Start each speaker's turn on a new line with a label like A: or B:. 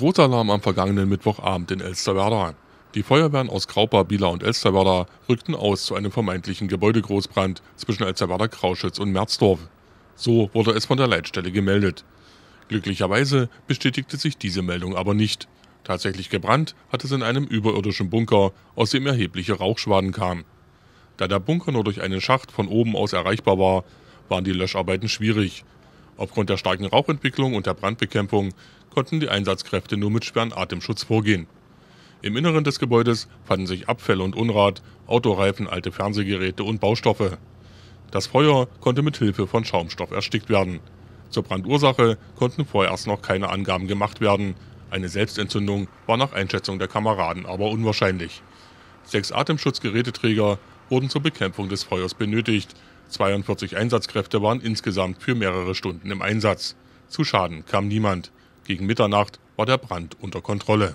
A: Großalarm am vergangenen Mittwochabend in Elsterwerda. Die Feuerwehren aus Graupa, Biela und Elsterwerda rückten aus zu einem vermeintlichen Gebäudegroßbrand zwischen Elsterwerda-Krauschitz und Merzdorf. So wurde es von der Leitstelle gemeldet. Glücklicherweise bestätigte sich diese Meldung aber nicht. Tatsächlich gebrannt hat es in einem überirdischen Bunker, aus dem erhebliche Rauchschwaden kamen. Da der Bunker nur durch einen Schacht von oben aus erreichbar war, waren die Löscharbeiten schwierig Aufgrund der starken Rauchentwicklung und der Brandbekämpfung konnten die Einsatzkräfte nur mit schweren Atemschutz vorgehen. Im Inneren des Gebäudes fanden sich Abfälle und Unrat, Autoreifen, alte Fernsehgeräte und Baustoffe. Das Feuer konnte mit Hilfe von Schaumstoff erstickt werden. Zur Brandursache konnten vorerst noch keine Angaben gemacht werden. Eine Selbstentzündung war nach Einschätzung der Kameraden aber unwahrscheinlich. Sechs Atemschutzgeräteträger wurden zur Bekämpfung des Feuers benötigt 42 Einsatzkräfte waren insgesamt für mehrere Stunden im Einsatz. Zu Schaden kam niemand. Gegen Mitternacht war der Brand unter Kontrolle.